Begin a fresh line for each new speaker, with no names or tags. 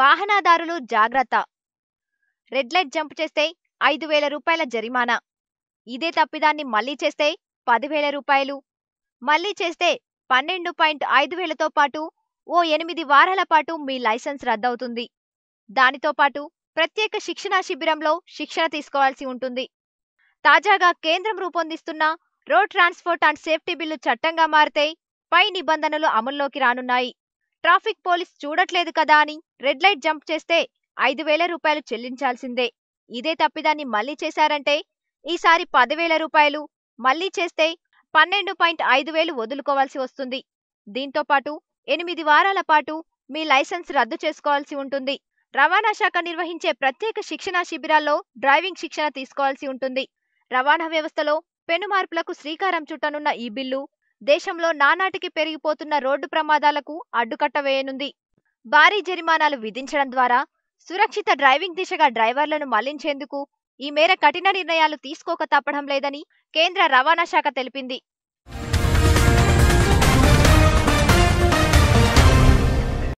వాహనదారులు జాగ్రత్త red light jump చేస్తే ఐదు వేల రూపాయల జరిమానా ఇదే తప్పిదాన్ని మళ్లీ చేస్తే పదివేల రూపాయలు మళ్లీ చేస్తే పన్నెండు పాయింట్ ఐదు వేలతో పాటు ఓ ఎనిమిది వారాల పాటు మీ లైసెన్స్ రద్దవుతుంది దానితో పాటు ప్రత్యేక శిక్షణా శిబిరంలో శిక్షణ తీసుకోవాల్సి ఉంటుంది తాజాగా కేంద్రం రూపొందిస్తున్న road transport and safety bill చట్టంగా మారితే పై నిబంధనలు అమల్లోకి రానున్నాయి ట్రాఫిక్ పోలీస్ చూడట్లేదు కదా అని రెడ్ లైట్ జంప్ చేస్తే ఐదు వేల రూపాయలు చెల్లించాల్సిందే ఇదే తప్పిదాన్ని మళ్ళీ చేశారంటే ఈసారి పదివేల రూపాయలు మళ్లీ చేస్తే పన్నెండు పాయింట్ ఐదు వేలు వదులుకోవాల్సి వస్తుంది దీంతో పాటు ఎనిమిది వారాల పాటు మీ లైసెన్స్ రద్దు చేసుకోవాల్సి ఉంటుంది రవాణా శాఖ నిర్వహించే ప్రత్యేక శిక్షణా శిబిరాల్లో డ్రైవింగ్ శిక్షణ తీసుకోవాల్సి ఉంటుంది రవాణా వ్యవస్థలో పెను మార్పులకు శ్రీకారం చుట్టనున్న ఈ బిల్లు దేశంలో నానాటికి పెరిగిపోతున్న రోడ్డు ప్రమాదాలకు అడ్డుకట్ట వేయనుంది భారీ జరిమానాలు విధించడం ద్వారా సురక్షిత డ్రైవింగ్ దిశగా డ్రైవర్లను మళ్లించేందుకు ఈ మేర కఠిన నిర్ణయాలు తీసుకోక తప్పడం లేదని కేంద్ర రవాణా శాఖ తెలిపింది